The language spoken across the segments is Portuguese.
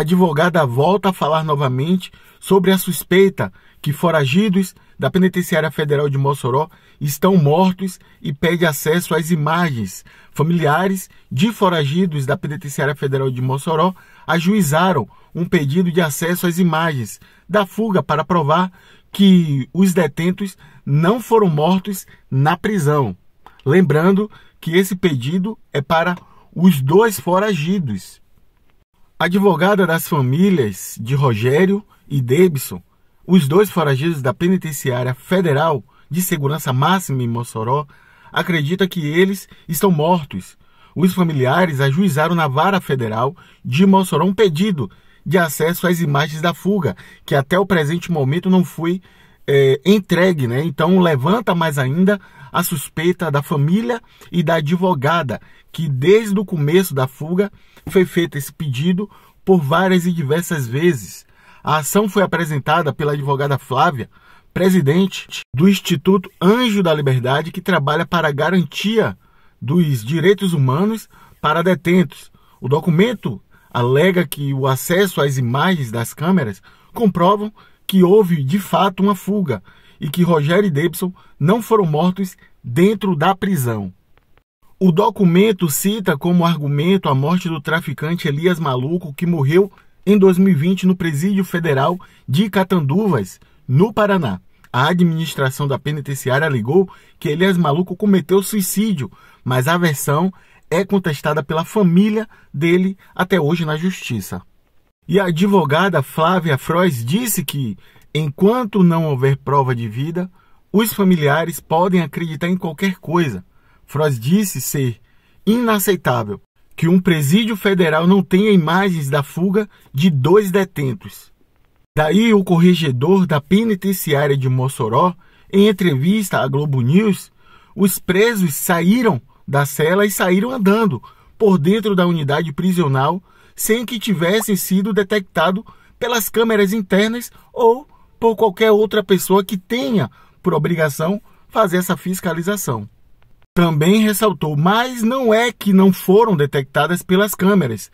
a advogada volta a falar novamente sobre a suspeita que foragidos da Penitenciária Federal de Mossoró estão mortos e pede acesso às imagens. Familiares de foragidos da Penitenciária Federal de Mossoró ajuizaram um pedido de acesso às imagens da fuga para provar que os detentos não foram mortos na prisão. Lembrando que esse pedido é para os dois foragidos advogada das famílias de Rogério e Debson, os dois foragidos da Penitenciária Federal de Segurança Máxima em Mossoró, acredita que eles estão mortos. Os familiares ajuizaram na Vara Federal de Mossoró um pedido de acesso às imagens da fuga, que até o presente momento não foi é, entregue, né? Então levanta mais ainda a suspeita da família e da advogada, que desde o começo da fuga foi feito esse pedido por várias e diversas vezes. A ação foi apresentada pela advogada Flávia, presidente do Instituto Anjo da Liberdade, que trabalha para a garantia dos direitos humanos para detentos. O documento alega que o acesso às imagens das câmeras comprovam que houve de fato uma fuga e que Rogério e Debson não foram mortos dentro da prisão. O documento cita como argumento a morte do traficante Elias Maluco, que morreu em 2020 no Presídio Federal de Catanduvas, no Paraná. A administração da penitenciária alegou que Elias Maluco cometeu suicídio, mas a versão é contestada pela família dele até hoje na justiça. E a advogada Flávia Frois disse que, enquanto não houver prova de vida, os familiares podem acreditar em qualquer coisa. Frois disse ser inaceitável que um presídio federal não tenha imagens da fuga de dois detentos. Daí, o corregedor da penitenciária de Mossoró, em entrevista à Globo News, os presos saíram da cela e saíram andando, por dentro da unidade prisional sem que tivesse sido detectado pelas câmeras internas ou por qualquer outra pessoa que tenha por obrigação fazer essa fiscalização. Também ressaltou, mas não é que não foram detectadas pelas câmeras.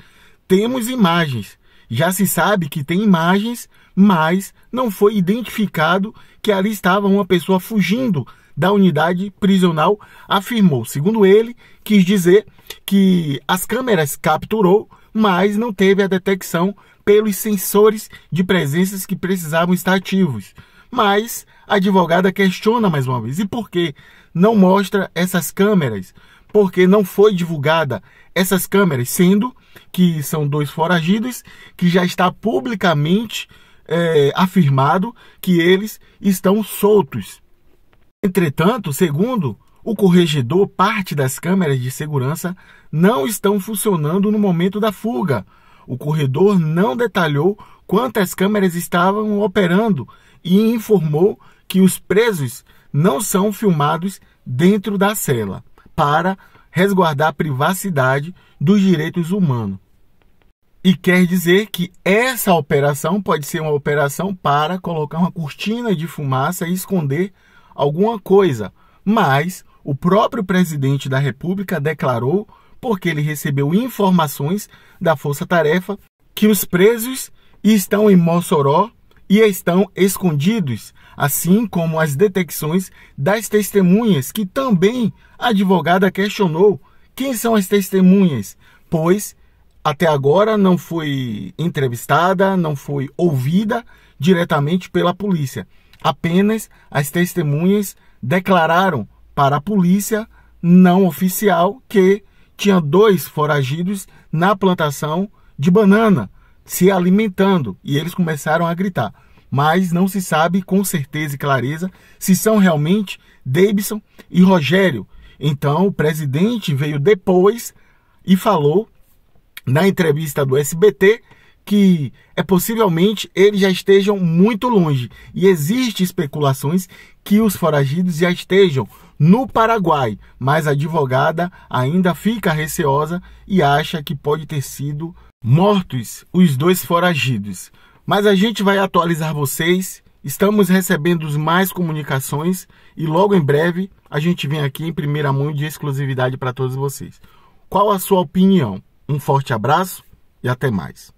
Temos imagens. Já se sabe que tem imagens, mas não foi identificado que ali estava uma pessoa fugindo da unidade prisional afirmou, segundo ele, quis dizer que as câmeras capturou, mas não teve a detecção pelos sensores de presenças que precisavam estar ativos. Mas a advogada questiona mais uma vez: e por que não mostra essas câmeras? Porque não foi divulgada essas câmeras, sendo que são dois foragidos que já está publicamente é, afirmado que eles estão soltos. Entretanto, segundo o corregedor, parte das câmeras de segurança não estão funcionando no momento da fuga. O corredor não detalhou quantas câmeras estavam operando e informou que os presos não são filmados dentro da cela para resguardar a privacidade dos direitos humanos. E quer dizer que essa operação pode ser uma operação para colocar uma cortina de fumaça e esconder alguma coisa, mas o próprio presidente da República declarou, porque ele recebeu informações da Força Tarefa, que os presos estão em Mossoró e estão escondidos, assim como as detecções das testemunhas, que também a advogada questionou quem são as testemunhas, pois até agora não foi entrevistada, não foi ouvida diretamente pela polícia. Apenas as testemunhas declararam para a polícia não oficial que tinha dois foragidos na plantação de banana se alimentando e eles começaram a gritar. Mas não se sabe com certeza e clareza se são realmente Davidson e Rogério. Então o presidente veio depois e falou na entrevista do SBT que é possivelmente eles já estejam muito longe e existem especulações que os foragidos já estejam no Paraguai, mas a advogada ainda fica receosa e acha que pode ter sido mortos os dois foragidos. Mas a gente vai atualizar vocês. Estamos recebendo mais comunicações e logo em breve a gente vem aqui em primeira mão de exclusividade para todos vocês. Qual a sua opinião? Um forte abraço e até mais.